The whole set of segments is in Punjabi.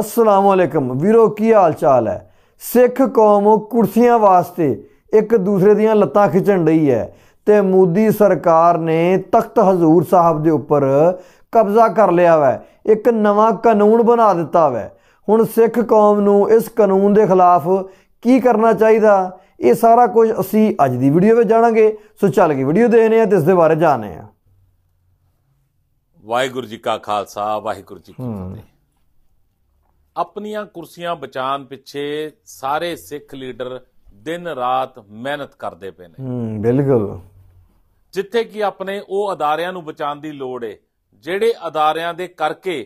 ਅਸਲਾਮੁਅਲੈਕਮ ਵੀਰੋ ਕੀ ਹਾਲ ਚਾਲ ਹੈ ਸਿੱਖ ਕੌਮ ਕੁਰਸੀਆਂ ਵਾਸਤੇ ਇੱਕ ਦੂਸਰੇ ਦੀਆਂ ਲੱਤਾਂ ਖਿੱਚਣ ਰਹੀ ਹੈ ਤੇ ਮੋਦੀ ਸਰਕਾਰ ਨੇ ਤਖਤ ਹਜ਼ੂਰ ਸਾਹਿਬ ਦੇ ਉੱਪਰ ਕਬਜ਼ਾ ਕਰ ਲਿਆ ਵੈ ਇੱਕ ਨਵਾਂ ਕਾਨੂੰਨ ਬਣਾ ਦਿੱਤਾ ਵੈ ਹੁਣ ਸਿੱਖ ਕੌਮ ਨੂੰ ਇਸ ਕਾਨੂੰਨ ਦੇ ਖਿਲਾਫ ਕੀ ਕਰਨਾ ਚਾਹੀਦਾ ਇਹ ਸਾਰਾ ਕੁਝ ਅਸੀਂ ਅੱਜ ਦੀ ਵੀਡੀਓ ਵਿੱਚ ਜਾਣਾਂਗੇ ਸੋ ਚੱਲ ਗਈ ਵੀਡੀਓ ਦੇਖਨੇ ਆ ਤੇ ਇਸ ਦੇ ਬਾਰੇ ਜਾਣਨੇ ਆ ਵਾਹਿਗੁਰੂ ਜੀ ਕਾ ਖਾਲਸਾ ਵਾਹਿਗੁਰੂ ਜੀ ਕੀ ਫਤਿਹ ਆਪਣੀਆਂ ਕੁਰਸੀਆਂ ਬਚਾਉਣ ਪਿੱਛੇ ਸਾਰੇ ਸਿੱਖ ਲੀਡਰ ਦਿਨ ਰਾਤ ਮਿਹਨਤ ਕਰਦੇ ਪਏ ਨੇ ਹੂੰ ਬਿਲਕੁਲ ਜਿੱਥੇ ਕਿ ਆਪਣੇ ਉਹ ਅਦਾਰਿਆਂ ਨੂੰ ਬਚਾਉਣ ਦੀ ਲੋੜ ਏ ਜਿਹੜੇ ਅਦਾਰਿਆਂ ਦੇ ਕਰਕੇ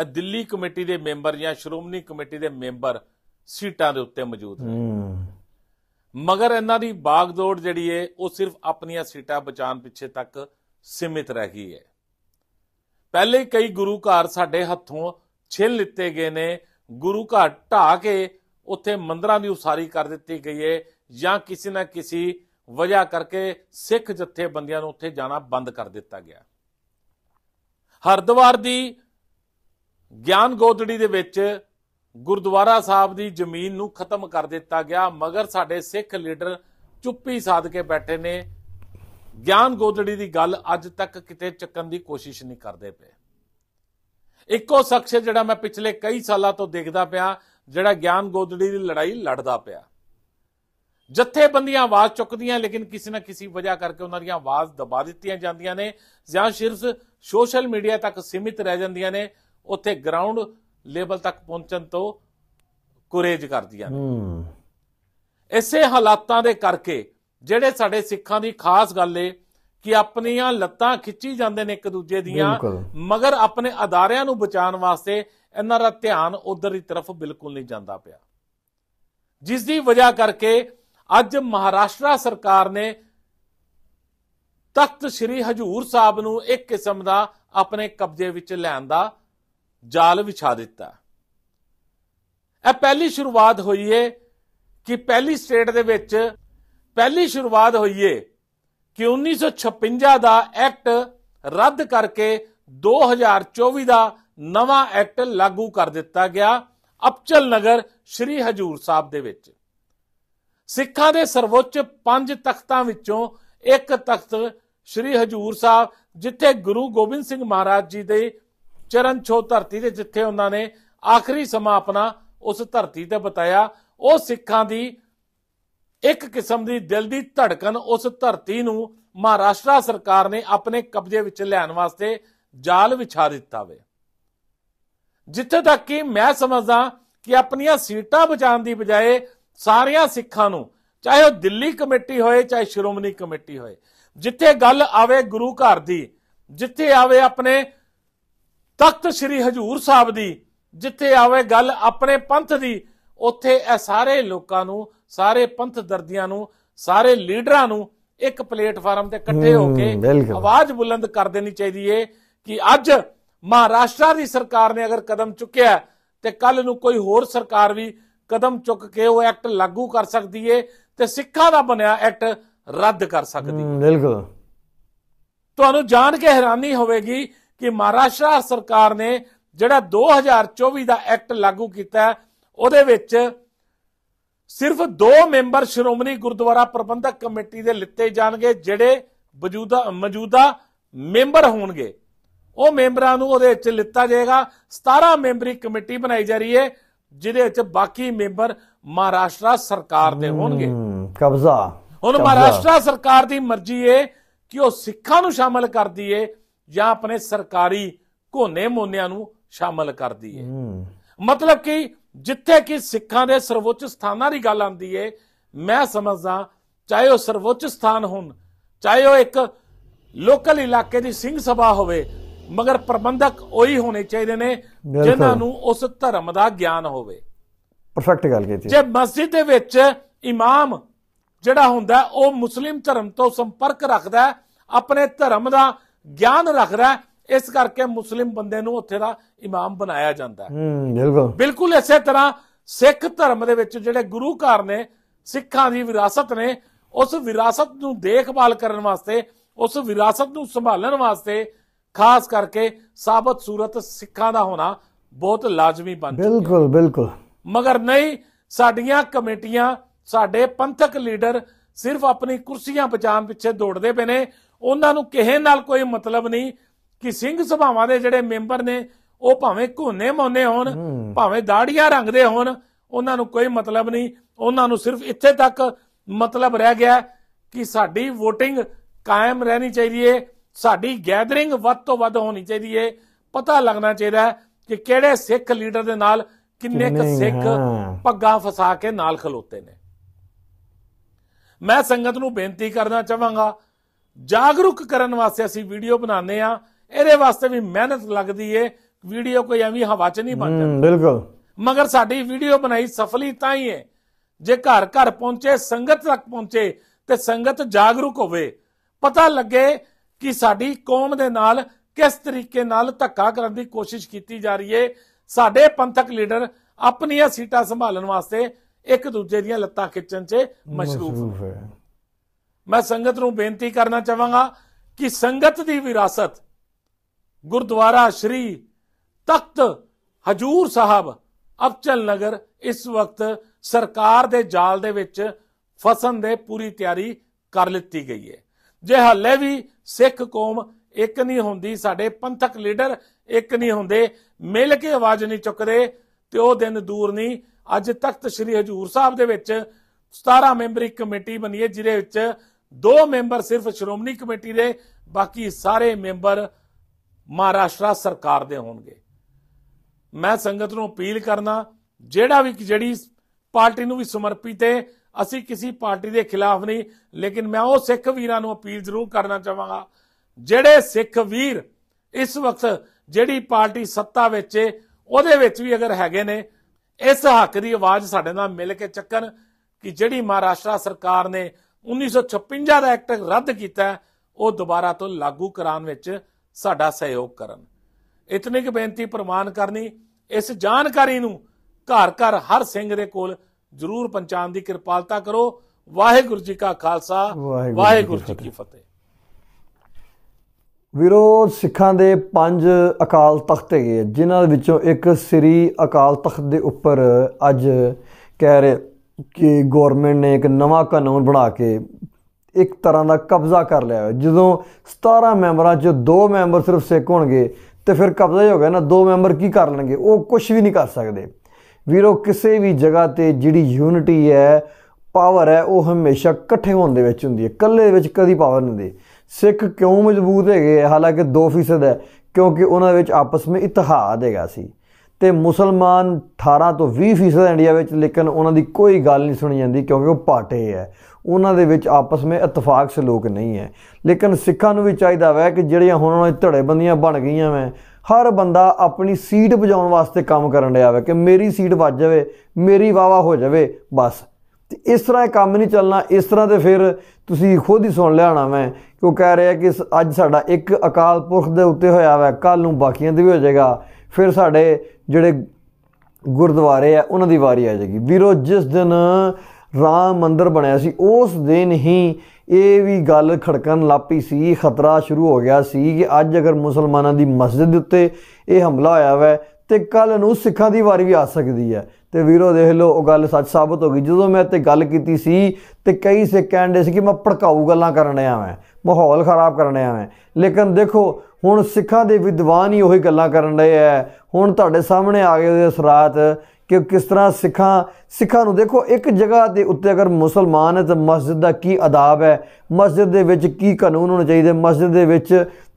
ਇਹ ਦਿੱਲੀ ਕਮੇਟੀ ਦੇ ਮੈਂਬਰ ਜਾਂ ਸ਼੍ਰੋਮਣੀ ਕਮੇਟੀ ਦੇ ਮੈਂਬਰ ਸੀਟਾਂ ਦੇ ਉੱਤੇ ਮੌਜੂਦ ਨੇ ਮਗਰ ਇਹਨਾਂ ਦੀ ਬਾਗਦੌੜ ਜਿਹੜੀ ਏ ਉਹ ਸਿਰਫ ਆਪਣੀਆਂ ਸੀਟਾਂ ਬਚਾਉਣ ਪਿੱਛੇ ਤੱਕ ਸੀਮਿਤ ਰਹਿ ਗਈ ਏ ਪਹਿਲੇ ਕਈ ਗੁਰੂ ਘਰ ਸਾਡੇ ਹੱਥੋਂ ਛਿਨ ਲਿੱਤੇ ਗਏ ਨੇ ਗੁਰੂ ਘਰ ਢਾ ਕੇ ਉੱਥੇ ਮੰਦਰਾਂ ਦੀ ਉਸਾਰੀ ਕਰ ਦਿੱਤੀ ਗਈ ਹੈ ਜਾਂ ਕਿਸੇ ਨਾ ਕਿਸੇ ਵਜ੍ਹਾ ਕਰਕੇ ਸਿੱਖ ਜਥੇਬੰਦੀਆਂ ਨੂੰ ਉੱਥੇ ਜਾਣਾ ਬੰਦ ਕਰ ਦਿੱਤਾ ਗਿਆ ਹਰਦਵਾਰ ਦੀ ਗਿਆਨ ਗੋਦੜੀ ਦੇ ਵਿੱਚ ਗੁਰਦੁਆਰਾ ਸਾਹਿਬ ਦੀ ਜ਼ਮੀਨ ਨੂੰ ਖਤਮ ਕਰ ਦਿੱਤਾ ਗਿਆ ਮਗਰ ਸਾਡੇ ਸਿੱਖ ਲੀਡਰ ਚੁੱਪੀ ਸਾਧ ਕੇ ਬੈਠੇ ਨੇ ਗਿਆਨ ਗੋਦੜੀ ਦੀ ਗੱਲ ਅੱਜ ਤੱਕ ਕਿਤੇ ਚੱਕਣ ਦੀ ਕੋਸ਼ਿਸ਼ ਨਹੀਂ ਕਰਦੇ ਪਏ ਇੱਕੋ ਸ਼ਖਸ ਜਿਹੜਾ ਮੈਂ ਪਿਛਲੇ ਕਈ ਸਾਲਾਂ ਤੋਂ ਦੇਖਦਾ ਪਿਆ ਜਿਹੜਾ ਗਿਆਨ ਗੋਦੜੀ ਦੀ ਲੜਾਈ ਲੜਦਾ ਪਿਆ ਬੰਦੀਆਂ ਆਵਾਜ਼ ਚੁੱਕਦੀਆਂ ਲੇਕਿਨ ਕਿਸੇ ਨਾ ਕਿਸੇ ਵਜ੍ਹਾ ਕਰਕੇ ਉਹਨਾਂ ਦੀਆਂ ਆਵਾਜ਼ ਦਬਾ ਦਿੱਤੀਆਂ ਜਾਂਦੀਆਂ ਨੇ ਜਾਂ ਸਿਰਫ ਸੋਸ਼ਲ ਮੀਡੀਆ ਤੱਕ ਸੀਮਿਤ ਰਹਿ ਜਾਂਦੀਆਂ ਨੇ ਉੱਥੇ ਗਰਾਊਂਡ ਲੈਵਲ ਤੱਕ ਪਹੁੰਚਣ ਤੋਂ ਕੁਰੇਜ ਕਰਦੀਆਂ ਨੇ ਇਸੇ ਹਾਲਾਤਾਂ ਦੇ ਕਰਕੇ ਜਿਹੜੇ ਸਾਡੇ ਸਿੱਖਾਂ ਦੀ ਖਾਸ ਗੱਲ ਏ ਕਿ ਆਪਣੀਆਂ ਲੱਤਾਂ ਖਿੱਚੀ ਜਾਂਦੇ ਨੇ ਇੱਕ ਦੂਜੇ ਦੀਆਂ ਮਗਰ ਆਪਣੇ ਅਦਾਰਿਆਂ ਨੂੰ ਬਚਾਉਣ ਵਾਸਤੇ ਇਹਨਾਂ ਦਾ ਧਿਆਨ ਉਧਰ ਦੀ ਤਰਫ ਬਿਲਕੁਲ ਨਹੀਂ ਜਾਂਦਾ ਪਿਆ ਜਿਸ ਦੀ ਵਜ੍ਹਾ ਕਰਕੇ ਅੱਜ ਮਹਾਰਾਸ਼ਟਰ ਸਰਕਾਰ ਨੇ ਤਖਤ ਸ੍ਰੀ ਹਜੂਰ ਸਾਹਿਬ ਨੂੰ ਇੱਕ ਕਿਸਮ ਦਾ ਆਪਣੇ ਕਬਜ਼ੇ ਵਿੱਚ ਲੈਣ ਦਾ ਜਾਲ ਵਿਛਾ ਦਿੱਤਾ ਇਹ ਪਹਿਲੀ ਸ਼ੁਰੂਆਤ ਹੋਈ ਏ ਕਿ ਪਹਿਲੀ ਸਟੇਟ ਦੇ ਵਿੱਚ ਪਹਿਲੀ ਸ਼ੁਰੂਆਤ ਹੋਈ ਏ ਕਿ 1956 ਦਾ ਐਕਟ ਰੱਦ ਕਰਕੇ 2024 ਦਾ ਨਵਾਂ ਐਕਟ ਲਾਗੂ ਕਰ ਦਿੱਤਾ ਗਿਆ ਅਪਚਲ ਨਗਰ ਸ੍ਰੀ ਹਜੂਰ ਸਾਹਿਬ ਦੇ ਵਿੱਚ ਸਿੱਖਾਂ ਦੇ ਸਰਵੋੱਚ ਪੰਜ ਤਖਤਾਂ ਵਿੱਚੋਂ ਇੱਕ ਤਖਤ ਸ੍ਰੀ ਹਜੂਰ ਸਾਹਿਬ ਜਿੱਥੇ ਗੁਰੂ ਗੋਬਿੰਦ ਸਿੰਘ ਮਹਾਰਾਜ ਜੀ ਦੇ ਚਰਨ ਛੋਹ ਧਰਤੀ ਦੇ ਜਿੱਥੇ ਉਹਨਾਂ ਨੇ ਆਖਰੀ ਸਮਾਂ ਆਪਣਾ ਉਸ ਧਰਤੀ ਤੇ ਬਤਾਇਆ ਉਹ ਸਿੱਖਾਂ ਦੀ ਇੱਕ ਕਿਸਮ ਦੀ ਦਿਲ ਦੀ ਧੜਕਨ ਉਸ ਧਰਤੀ ਨੂੰ ਮਹਾਰਾਸ਼ਟਰ ਸਰਕਾਰ ਨੇ ਆਪਣੇ ਕਬਜ਼ੇ ਵਿੱਚ ਲੈਣ ਵਾਸਤੇ ਜਾਲ ਵਿਛਾ ਦਿੱਤਾ ਵੇ ਜਿੱਥੇ ਤੱਕ ਕਿ ਮੈਂ ਸਮਝਦਾ ਕਿ ਆਪਣੀਆਂ ਸੀਟਾਂ ਬਚਾਉਣ ਦੀ ਬਜਾਏ ਸਾਰਿਆਂ ਸਿੱਖਾਂ ਨੂੰ ਚਾਹੇ ਉਹ ਦਿੱਲੀ ਕਮੇਟੀ ਹੋਏ ਚਾਹੇ ਸ਼੍ਰੋਮਣੀ ਕਮੇਟੀ ਹੋਏ ਜਿੱਥੇ ਗੱਲ ਆਵੇ ਗੁਰੂ ਘਰ ਦੀ ਜਿੱਥੇ ਆਵੇ ਆਪਣੇ ਤਖਤ ਸ੍ਰੀ ਹਜੂਰ ਸਾਹਿਬ ਦੀ ਜਿੱਥੇ ਆਵੇ ਗੱਲ ਆਪਣੇ ਪੰਥ ਦੀ ਉੱਥੇ ਇਹ ਸਾਰੇ ਲੋਕਾਂ ਨੂੰ ਸਾਰੇ ਪੰਥ ਦਰਦੀਆਂ ਨੂੰ ਸਾਰੇ ਲੀਡਰਾਂ ਨੂੰ ਇੱਕ ਪਲੇਟਫਾਰਮ ਤੇ ਇਕੱਠੇ ਹੋ ਕੇ ਆਵਾਜ਼ ਬੁਲੰਦ ਕਰ ਦੇਣੀ ਚਾਹੀਦੀ ਏ ਕਿ ਅੱਜ ਮਹਾਰਾਸ਼ਟਰ ਦੀ ਸਰਕਾਰ ਨੇ ਅਗਰ ਕਦਮ ਚੁੱਕਿਆ ਤੇ ਕੱਲ ਨੂੰ ਕੋਈ ਹੋਰ ਸਰਕਾਰ ਵੀ ਕਦਮ ਚੁੱਕ ਕੇ ਉਹ ਐਕਟ ਲਾਗੂ ਕਰ ਸਕਦੀ ਏ ਤੇ ਸਿੱਖਾਂ ਦਾ ਬਣਿਆ ਐਕਟ ਰੱਦ ਕਰ ਸਕਦੀ ਬਿਲਕੁਲ ਤੁਹਾਨੂੰ ਜਾਣ ਕੇ ਹੈਰਾਨੀ ਹੋਵੇਗੀ ਕਿ ਮਹਾਰਾਸ਼ਟਰ ਸਰਕਾਰ ਨੇ ਜਿਹੜਾ 2024 ਦਾ ਐਕਟ ਲਾਗੂ ਕੀਤਾ ਉਹਦੇ ਵਿੱਚ ਸਿਰਫ ਦੋ ਮੈਂਬਰ ਸ਼੍ਰੋਮਣੀ ਗੁਰਦੁਆਰਾ ਪ੍ਰਬੰਧਕ ਕਮੇਟੀ ਦੇ ਲਿੱਤੇ ਜਾਣਗੇ ਜਿਹੜੇ ਮੌਜੂਦਾ ਮੌਜੂਦਾ ਮੈਂਬਰ ਹੋਣਗੇ ਉਹ ਮੈਂਬਰਾਂ ਨੂੰ ਉਹਦੇ ਵਿੱਚ ਲਿੱਤਾ ਜਾਏਗਾ 17 ਮੈਂਬਰੀ ਕਮੇਟੀ ਬਣਾਈ ਜਾ ਰਹੀ ਹੈ ਜਿਹਦੇ ਵਿੱਚ ਬਾਕੀ ਮੈਂਬਰ ਮਹਾਰਾਸ਼ਟਰ ਸਰਕਾਰ ਦੇ ਹੋਣਗੇ ਕਬਜ਼ਾ ਹੁਣ ਮਹਾਰਾਸ਼ਟਰ ਸਰਕਾਰ ਦੀ ਮਰਜ਼ੀ ਏ ਕਿ ਉਹ ਸਿੱਖਾਂ ਨੂੰ ਸ਼ਾਮਲ ਕਰਦੀ ਏ ਜਾਂ ਆਪਣੇ ਸਰਕਾਰੀ ਕੋਨੇ ਮੋਨਿਆਂ ਨੂੰ ਸ਼ਾਮਲ ਕਰਦੀ ਏ ਮਤਲਬ ਕਿ ਜਿੱਥੇ ਕਿ ਸਿੱਖਾਂ ਦੇ ਸਰਵੋੱਚ ਸਥਾਨਾਂ ਦੀ ਗੱਲ ਆਉਂਦੀ ਏ ਮੈਂ ਸਮਝਦਾ ਚਾਹੇ ਉਹ ਸਰਵੋੱਚ ਸਥਾਨ ਹੋਣ ਚਾਹੇ ਉਹ ਇੱਕ ਲੋਕਲ ਇਲਾਕੇ ਦੀ ਸਿੰਘ ਸਭਾ ਹੋਵੇ ਮਗਰ ਪ੍ਰਬੰਧਕ ਉਹੀ ਹੋਣੇ ਚਾਹੀਦੇ ਨੇ ਜਿਨ੍ਹਾਂ ਨੂੰ ਉਸ ਧਰਮ ਦਾ ਗਿਆਨ ਹੋਵੇ ਪਰਫੈਕਟ ਗੱਲ ਕੀਤੀ ਜੇ ਮਸਜਿਦ ਦੇ ਵਿੱਚ ਇਮਾਮ ਜਿਹੜਾ ਹੁੰਦਾ ਉਹ ਮੁਸਲਿਮ ਧਰਮ ਤੋਂ ਸੰਪਰਕ ਰੱਖਦਾ ਆਪਣੇ ਧਰਮ ਦਾ ਗਿਆਨ ਰੱਖਦਾ ਇਸ ਕਰਕੇ ਮੁਸਲਿਮ ਬੰਦੇ ਨੂੰ ਉੱਥੇ ਦਾ ਇਮਾਮ ਬਣਾਇਆ ਜਾਂਦਾ ਹੈ ਹੂੰ ਬਿਲਕੁਲ ਬਿਲਕੁਲ ਇਸੇ ਤਰ੍ਹਾਂ ਸਿੱਖ ਧਰਮ ਦੇ ਵਿੱਚ ਜਿਹੜੇ ਗੁਰੂ ਘਰ ਨੇ ਸਿੱਖਾਂ ਦੀ ਵਿਰਾਸਤ ਨੇ ਉਸ ਵਿਰਾਸਤ ਨੂੰ ਦੇਖਭਾਲ ਕਰਨ ਵਾਸਤੇ ਉਸ ਵਿਰਾਸਤ ਨੂੰ ਸੰਭਾਲਣ ਵਾਸਤੇ ਖਾਸ ਕਰਕੇ ਸਾਬਤ ਸੂਰਤ ਸਿੱਖਾਂ ਦਾ ਹੋਣਾ ਬਹੁਤ ਲਾਜ਼ਮੀ ਬਣ ਚੁੱਕਿਆ ਬਿਲਕੁਲ ਬਿਲਕੁਲ ਮਗਰ ਨਹੀਂ ਸਾਡੀਆਂ ਕਮੇਟੀਆਂ ਸਾਡੇ ਪੰਥਕ ਲੀਡਰ ਸਿਰਫ ਆਪਣੀ ਕੁਰਸੀਆਂ ਬਚਾਉਣ ਪਿੱਛੇ ਦੌੜਦੇ ਪਏ ਨੇ ਉਹਨਾਂ ਨੂੰ ਕਿਸੇ ਨਾਲ ਕੋਈ ਮਤਲਬ ਨਹੀਂ ਕਿ ਸਿੰਘ ਸਭਾਵਾਂ ਦੇ ਜਿਹੜੇ ਮੈਂਬਰ ਨੇ ਉਹ ਭਾਵੇਂ ਘੋਨੇ ਮੋਨੇ ਹੋਣ ਭਾਵੇਂ ਦਾੜੀਆਂ ਰੰਗ ਦੇ ਹੋਣ ਉਹਨਾਂ ਨੂੰ ਕੋਈ ਮਤਲਬ ਨਹੀਂ ਉਹਨਾਂ ਨੂੰ ਸਿਰਫ ਇੱਥੇ ਤੱਕ ਮਤਲਬ ਰਹਿ ਗਿਆ ਕਿ ਸਾਡੀ VOTING ਕਾਇਮ ਰਹਿਣੀ ਚਾਹੀਦੀ ਏ ਸਾਡੀ ਗੈਦਰਿੰਗ ਵੱਧ ਤੋਂ ਵੱਧ ਹੋਣੀ ਚਾਹੀਦੀ ਏ ਪਤਾ ਲੱਗਣਾ ਚਾਹੀਦਾ ਕਿ ਕਿਹੜੇ ਸਿੱਖ ਲੀਡਰ ਦੇ ਨਾਲ ਕਿੰਨੇ ਕ ਸਿੱਖ ਪੱਗਾਂ ਫਸਾ ਕੇ ਨਾਲ ਖਲੋਤੇ ਨੇ ਮੈਂ ਸੰਗਤ ਨੂੰ ਬੇਨਤੀ ਕਰਨਾ ਚਾਹਾਂਗਾ ਜਾਗਰੂਕ ਕਰਨ ਵਾਸਤੇ ਅਸੀਂ ਵੀਡੀਓ ਬਣਾਉਂਦੇ ਆ ਇਹਦੇ ਵਾਸਤੇ ਵੀ ਮਿਹਨਤ ਲੱਗਦੀ ਏ ਵੀਡੀਓ ਕੋਈ ਐਵੇਂ ਹਵਾ 'ਚ ਨਹੀਂ ਬਣ ਜਾਂਦੀ ਬਿਲਕੁਲ ਮਗਰ ਸਾਡੀ ਵੀਡੀਓ ਬਣਾਈ ਸਫਲੀ ਤਾਂ ਹੀ ਏ ਜੇ ਘਰ ਘਰ ਪਹੁੰਚੇ ਸੰਗਤ ਤੱਕ ਪਹੁੰਚੇ ਤੇ ਸੰਗਤ ਜਾਗਰੂਕ ਹੋਵੇ ਪਤਾ ਲੱਗੇ ਕਿ ਸਾਡੀ ਕੌਮ ਦੇ ਨਾਲ ਕਿਸ ਤਰੀਕੇ ਨਾਲ ਧੱਕਾ ਕਰਨ ਦੀ ਕੋਸ਼ਿਸ਼ ਕੀਤੀ ਜਾ ਰਹੀ ਏ ਸਾਡੇ ਪੰਥਕ ਲੀਡਰ ਆਪਣੀਆਂ ਸੀਟਾਂ ਸੰਭਾਲਣ ਵਾਸਤੇ ਇੱਕ ਦੂਜੇ ਦੀਆਂ ਲੱਤਾਂ ਖਿੱਚਣ 'ਚ ਮਸ਼ਰੂਫ ਮੈਂ ਸੰਗਤ ਨੂੰ ਬੇਨਤੀ ਕਰਨਾ ਚਾਹਾਂਗਾ ਕਿ ਸੰਗਤ ਦੀ ਵਿਰਾਸਤ ਗੁਰਦੁਆਰਾ ਸ੍ਰੀ ਤਖਤ ਹਜੂਰ ਸਾਹਿਬ ਅਫਚਲ ਨਗਰ ਇਸ ਵਕਤ ਸਰਕਾਰ ਦੇ ਜਾਲ ਦੇ ਵਿੱਚ ਫਸਣ ਦੇ ਪੂਰੀ ਤਿਆਰੀ ਕਰ ਲਿੱਤੀ ਗਈ ਹੈ ਜੇ ਹੱਲੇ ਵੀ ਸਿੱਖ ਕੌਮ ਇੱਕ ਨਹੀਂ ਹੁੰਦੀ ਸਾਡੇ ਪੰਥਕ ਲੀਡਰ ਇੱਕ ਨਹੀਂ ਹੁੰਦੇ ਮਿਲ ਕੇ ਆਵਾਜ਼ ਨਹੀਂ ਚੁੱਕਦੇ ਤੇ ਉਹ ਦਿਨ ਦੂਰ ਨਹੀਂ ਅੱਜ ਤਖਤ ਸ੍ਰੀ ਹਜੂਰ ਸਾਹਿਬ ਦੇ ਵਿੱਚ 17 ਮੈਂਬਰੀ ਕਮੇਟੀ ਬਣੀ ਹੈ ਜਿਹਦੇ ਵਿੱਚ ਦੋ ਮੈਂਬਰ ਸਿਰਫ ਸ਼੍ਰੋਮਣੀ ਕਮੇਟੀ ਦੇ ਬਾਕੀ ਸਾਰੇ ਮੈਂਬਰ ਮਹਾਰਾਸ਼ਟਰ ਸਰਕਾਰ ਦੇ ਹੋਣਗੇ ਮੈਂ ਸੰਗਤ ਨੂੰ ਅਪੀਲ ਕਰਨਾ ਜਿਹੜਾ ਵੀ ਜਿਹੜੀ ਪਾਰਟੀ ਨੂੰ ਵੀ ਸਮਰਪਿਤ ਹੈ ਅਸੀਂ ਕਿਸੇ ਪਾਰਟੀ ਦੇ ਖਿਲਾਫ ਨਹੀਂ ਲੇਕਿਨ ਮੈਂ ਉਹ ਸਿੱਖ ਵੀਰਾਂ ਨੂੰ ਅਪੀਲ ਜ਼ਰੂਰ ਕਰਨਾ ਚਾਹਾਂਗਾ ਜਿਹੜੇ ਸਿੱਖ ਵੀਰ ਇਸ ਵਕਤ ਜਿਹੜੀ ਪਾਰਟੀ ਸੱਤਾ ਵਿੱਚ ਹੈ ਉਹਦੇ ਵਿੱਚ ਵੀ ਅਗਰ ਹੈਗੇ ਨੇ ਇਸ ਹੱਕ ਦੀ ਆਵਾਜ਼ ਸਾਡੇ ਨਾਲ ਮਿਲ ਕੇ ਚੱਕਣ ਕਿ ਜਿਹੜੀ ਮਹਾਰਾਸ਼ਟਰ ਸਰਕਾਰ ਨੇ 1956 ਦਾ ਐਕਟ ਰੱਦ ਕੀਤਾ ਉਹ ਦੁਬਾਰਾ ਤੋਂ ਲਾਗੂ ਕਰਾਉਣ ਵਿੱਚ ਸਾਡਾ ਸਹਿਯੋਗ ਕਰਨ ਇਤਨੇ ਕਿ ਬੇਨਤੀ ਪ੍ਰਮਾਨ ਕਰਨੀ ਇਸ ਜਾਣਕਾਰੀ ਨੂੰ ਘਰ ਘਰ ਹਰ ਸਿੰਘ ਦੇ ਕੋਲ ਜ਼ਰੂਰ ਪਹੁੰਚਾਉਣ ਦੀ ਕਿਰਪਾਲਤਾ ਕਰੋ ਵਾਹਿਗੁਰੂ ਜੀ ਕਾ ਖਾਲਸਾ ਵਾਹਿਗੁਰੂ ਜੀ ਕੀ ਫਤਿਹ ਵਿਰੋਧ ਸਿੱਖਾਂ ਦੇ ਪੰਜ ਅਕਾਲ ਤਖਤ ਹੈਗੇ ਜਿਨ੍ਹਾਂ ਵਿੱਚੋਂ ਇੱਕ ਸ੍ਰੀ ਅਕਾਲ ਤਖਤ ਦੇ ਉੱਪਰ ਅੱਜ ਕਹਿ ਰਹੇ ਕਿ ਗਵਰਨਮੈਂਟ ਨੇ ਇੱਕ ਨਵਾਂ ਕਾਨੂੰਨ ਬਣਾ ਕੇ ਇੱਕ ਤਰ੍ਹਾਂ ਦਾ ਕਬਜ਼ਾ ਕਰ ਲਿਆ ਹੋਇਆ ਜਦੋਂ 17 ਮੈਂਬਰਾਂ 'ਚ ਦੋ ਮੈਂਬਰ ਸਿਰਫ ਸਿੱਖ ਹੋਣਗੇ ਤੇ ਫਿਰ ਕਬਜ਼ਾ ਹੀ ਹੋ ਗਿਆ ਨਾ ਦੋ ਮੈਂਬਰ ਕੀ ਕਰ ਲੈਣਗੇ ਉਹ ਕੁਝ ਵੀ ਨਹੀਂ ਕਰ ਸਕਦੇ ਵੀਰੋ ਕਿਸੇ ਵੀ ਜਗ੍ਹਾ ਤੇ ਜਿਹੜੀ ਯੂਨਿਟੀ ਹੈ ਪਾਵਰ ਹੈ ਉਹ ਹਮੇਸ਼ਾ ਇਕੱਠੇ ਹੋਣ ਦੇ ਵਿੱਚ ਹੁੰਦੀ ਹੈ ਇਕੱਲੇ ਵਿੱਚ ਕਦੀ ਪਾਵਰ ਨਹੀਂ ਹੁੰਦੀ ਸਿੱਖ ਕਿਉਂ ਮਜ਼ਬੂਤ ਹੈਗੇ ਹਾਲਾਂਕਿ 2% ਹੈ ਕਿਉਂਕਿ ਉਹਨਾਂ ਵਿੱਚ ਆਪਸ ਵਿੱਚ ਇਤਿਹਾਦ ਹੈਗਾ ਸੀ ਤੇ ਮੁਸਲਮਾਨ 18 ਤੋਂ 20% ਇੰਡੀਆ ਵਿੱਚ ਲੇਕਿਨ ਉਹਨਾਂ ਦੀ ਕੋਈ ਗੱਲ ਨਹੀਂ ਸੁਣੀ ਜਾਂਦੀ ਕਿਉਂਕਿ ਉਹ ਪਾਟੇ ਹੈ ਉਹਨਾਂ ਦੇ ਵਿੱਚ ਆਪਸ ਵਿੱਚ ਇਤਫਾਕ ਸਲੂਕ ਨਹੀਂ ਹੈ ਲੇਕਿਨ ਸਿੱਖਾਂ ਨੂੰ ਵੀ ਚਾਹੀਦਾ ਵੈ ਕਿ ਜਿਹੜੀਆਂ ਹੁਣ ਉਹਨਾਂ ਦੀ ਧੜੇਬੰਦੀਆਂ ਬਣ ਗਈਆਂ ਵੈ ਹਰ ਬੰਦਾ ਆਪਣੀ ਸੀਟ ਵਜਾਉਣ ਵਾਸਤੇ ਕੰਮ ਕਰਨ ਰਿਹਾ ਵੈ ਕਿ ਮੇਰੀ ਸੀਟ ਵੱਜ ਜਾਵੇ ਮੇਰੀ ਵਾਵਾ ਹੋ ਜਾਵੇ ਬਸ ਤੇ ਇਸ ਤਰ੍ਹਾਂ ਇਹ ਕੰਮ ਨਹੀਂ ਚੱਲਣਾ ਇਸ ਤਰ੍ਹਾਂ ਤੇ ਫਿਰ ਤੁਸੀਂ ਖੁਦ ਹੀ ਸੁਣ ਲਿਆਣਾ ਮੈਂ ਉਹ ਕਹਿ ਰਿਹਾ ਕਿ ਅੱਜ ਸਾਡਾ ਇੱਕ ਅਕਾਲ ਪੁਰਖ ਦੇ ਉੱਤੇ ਹੋਇਆ ਵੈ ਕੱਲ ਨੂੰ ਬਾਕੀਆਂ ਦੇ ਵੀ ਹੋ ਜਾਏਗਾ ਫਿਰ ਸਾਡੇ ਜਿਹੜੇ ਗੁਰਦੁਆਰੇ ਆ ਉਹਨਾਂ ਦੀ ਵਾਰੀ ਆ ਜਾਏਗੀ ਵੀਰੋ ਜਿਸ ਦਿਨ ਰਾਮ ਮੰਦਰ ਬਣਿਆ ਸੀ ਉਸ ਦਿਨ ਹੀ ਇਹ ਵੀ ਗੱਲ ਖੜਕਣ ਲੱਪੀ ਸੀ ਖਤਰਾ ਸ਼ੁਰੂ ਹੋ ਗਿਆ ਸੀ ਕਿ ਅੱਜ ਅਗਰ ਮੁਸਲਮਾਨਾਂ ਦੀ ਮਸਜਿਦ ਦੇ ਉੱਤੇ ਇਹ ਹਮਲਾ ਹੋਇਆ ਵੈ ਤੇ ਕੱਲ ਨੂੰ ਸਿੱਖਾਂ ਦੀ ਵਾਰੀ ਵੀ ਆ ਸਕਦੀ ਹੈ ਤੇ ਵੀਰੋ ਦੇਖ ਲਓ ਉਹ ਗੱਲ ਸੱਚ ਸਾਬਤ ਹੋ ਗਈ ਜਦੋਂ ਮੈਂ ਤੇ ਗੱਲ ਕੀਤੀ ਸੀ ਤੇ ਕਈ ਸੇ ਕਹਿੰਦੇ ਸੀ ਕਿ ਮੈਂ ਭੜਕਾਊ ਗੱਲਾਂ ਕਰਨ ਆਇਆ ਮੈਂ ਮਾਹੌਲ ਖਰਾਬ ਕਰਨ ਆਇਆ ਮੈਂ ਲੇਕਿਨ ਦੇਖੋ ਹੁਣ ਸਿੱਖਾਂ ਦੇ ਵਿਦਵਾਨ ਹੀ ਉਹੀ ਗੱਲਾਂ ਕਰਨ ਰਹੇ ਐ ਹੁਣ ਤੁਹਾਡੇ ਸਾਹਮਣੇ ਆ ਗਏ ਉਸ ਰਾਤ ਕਿ ਕਿਸ ਤਰ੍ਹਾਂ ਸਿੱਖਾਂ ਸਿੱਖਾਂ ਨੂੰ ਦੇਖੋ ਇੱਕ ਜਗ੍ਹਾ ਤੇ ਉੱਤੇ ਅਗਰ ਮੁਸਲਮਾਨ ਹੈ ਤਾਂ ਮਸਜਿਦ ਦਾ ਕੀ ਆਦਾਬ ਹੈ ਮਸਜਿਦ ਦੇ ਵਿੱਚ ਕੀ ਕਾਨੂੰਨ ਹੋਣੇ ਚਾਹੀਦੇ ਮਸਜਿਦ ਦੇ ਵਿੱਚ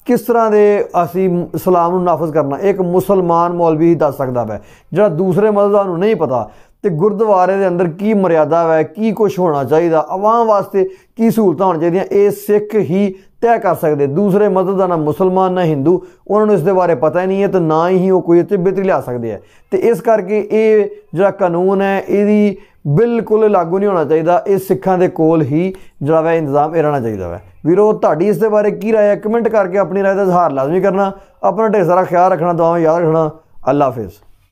ਕਿਸ ਤਰ੍ਹਾਂ ਦੇ ਅਸੀਂ ਇਸਲਾਮ ਨੂੰ ਨਾਫਜ਼ ਕਰਨਾ ਇੱਕ ਮੁਸਲਮਾਨ ਮੌਲਵੀ ਹੀ ਦੱਸ ਸਕਦਾ ਹੈ ਜਿਹੜਾ ਦੂਸਰੇ ਮਜ਼ਹਬਾਂ ਨੂੰ ਨਹੀਂ ਪਤਾ ਤੇ ਗੁਰਦੁਆਰੇ ਦੇ ਅੰਦਰ ਕੀ ਮਰਿਆਦਾ ਹੈ ਕੀ ਕੁਝ ਹੋਣਾ ਚਾਹੀਦਾ ਆਵਾਮ ਵਾਸਤੇ ਕੀ ਸਹੂਲਤਾਂ ਹੋਣ ਚਾਹੀਦੀਆਂ ਇਹ ਸਿੱਖ ਹੀ ਤੈਅ ਕਰ ਸਕਦੇ ਦੂਸਰੇ ਮਦਦ ਦਾ ਨਾ ਮੁਸਲਮਾਨ ਨਾ ਹਿੰਦੂ ਉਹਨਾਂ ਨੂੰ ਇਸ ਦੇ ਬਾਰੇ ਪਤਾ ਹੀ ਨਹੀਂ ਹੈ ਤੇ ਨਾ ਹੀ ਉਹ ਕੋਈ ਇੱਥੇ ਬਿਹਤਰੀ ਲਿਆ ਸਕਦੇ ਆ ਤੇ ਇਸ ਕਰਕੇ ਇਹ ਜਿਹੜਾ ਕਾਨੂੰਨ ਹੈ ਇਹਦੀ ਬਿਲਕੁਲ ਲਾਗੂ ਨਹੀਂ ਹੋਣਾ ਚਾਹੀਦਾ ਇਹ ਸਿੱਖਾਂ ਦੇ ਕੋਲ ਹੀ ਜਿਹੜਾ ਵੈ ਇੰਤਜ਼ਾਮ ਇਹ ਰਹਿਣਾ ਚਾਹੀਦਾ ਵੈ ਵੀਰੋ ਤੁਹਾਡੀ ਇਸ ਦੇ ਬਾਰੇ ਕੀ رائے ਹੈ ਕਮੈਂਟ ਕਰਕੇ ਆਪਣੀ رائے ਦਾ ਇਜ਼ਹਾਰ ਲਾਜ਼ਮੀ ਕਰਨਾ ਆਪਣਾ ਢੇਰ ਸਾਰਾ ਖਿਆਲ ਰੱਖਣਾ ਦੁਆਵਾਂ ਯਾਦ ਰੱਖਣਾ ਅੱਲਾ ਹਾਫਿਜ਼